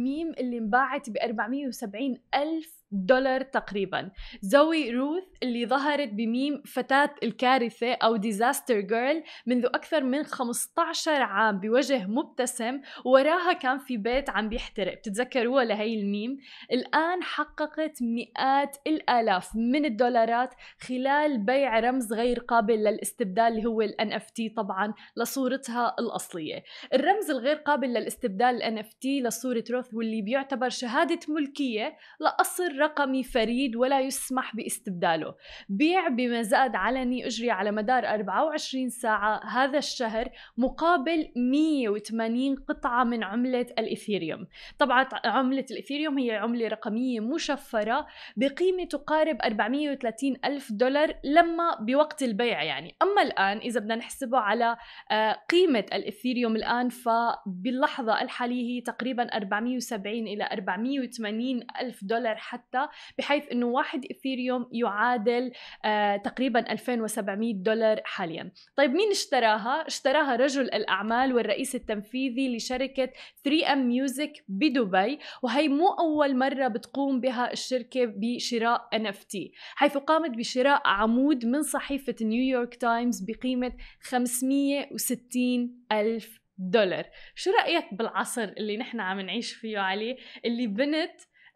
ميم اللي انباعت ب 470 ألف دولار تقريبا زوي روث اللي ظهرت بميم فتاة الكارثة أو ديزاستر جيرل منذ أكثر من 15 عام بوجه مبتسم وراها كان في بيت عم بيحترق بتتذكروها لهي الميم الآن حققت مئات الآلاف من الدولارات خلال بيع رمز غير قابل للاستبدال اللي هو الـ NFT طبعا لصورتها الأصلية الرمز الغير قابل للاستبدال الـ NFT لصورة روث واللي بيعتبر شهادة ملكية لأصل رقمي فريد ولا يسمح باستبداله بيع بمزاد علني أجري على مدار 24 ساعة هذا الشهر مقابل 180 قطعة من عملة الإثيريوم طبعا عملة الإثيريوم هي عملة رقمية مشفرة بقيمة تقارب 430 ألف دولار لما بوقت البيع يعني أما الآن إذا بدنا نحسبه على آه، قيمة الإثيريوم الآن فباللحظة الحالية هي تقريبا 470 إلى 480 ألف دولار حتى حتى بحيث انه واحد اثيريوم يعادل آه تقريبا 2700 دولار حاليا طيب مين اشتراها اشتراها رجل الاعمال والرئيس التنفيذي لشركه 3 ام ميوزك بدبي وهي مو اول مره بتقوم بها الشركه بشراء ان اف تي حيث قامت بشراء عمود من صحيفه نيويورك تايمز بقيمه 560 ألف دولار شو رأيك بالعصر اللي نحن عم نعيش فيه عليه اللي بنت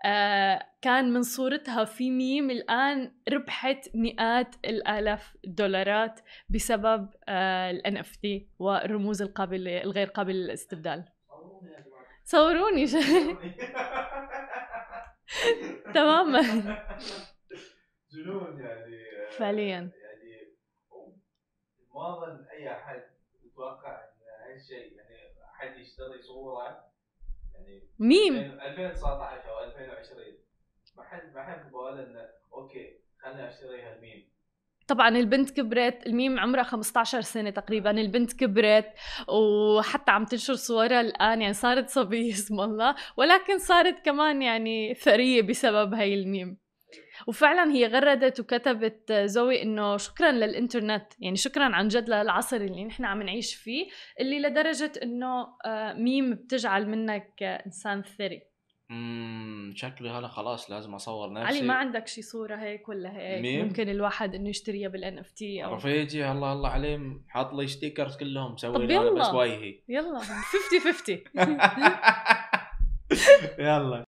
آه كان من صورتها في ميم الآن ربحت مئات الآلاف الدولارات بسبب آه ال NFT والرموز القابلة الغير قابلة للاستبدال صوروني تماما جنون يعني آه، فعليا يعني ما اظن اي احد يتوقع ان هالشيء يعني احد يشتري صوره يعني ميم 2019 2020 ما حد بقول انه اوكي خليني اشتري هالميم طبعا البنت كبرت الميم عمرها 15 سنه تقريبا آه. البنت كبرت وحتى عم تنشر صورها الان يعني صارت صبيه اسم الله ولكن صارت كمان يعني ثريه بسبب هاي الميم وفعلا هي غردت وكتبت زوي انه شكرا للانترنت يعني شكرا عن جد للعصر اللي نحن عم نعيش فيه اللي لدرجه انه آه، ميم بتجعل منك انسان ثري امم شكلي هلا خلاص لازم اصور نفسي علي ما عندك شي صوره هيك ولا هيك مين؟ ممكن الواحد انه يشتريها بالان اف تي او رفيجي هلا هلا عليه حاط لي ستيكرز كلهم مسوي لي بس وايهي يلا 50 50 يلا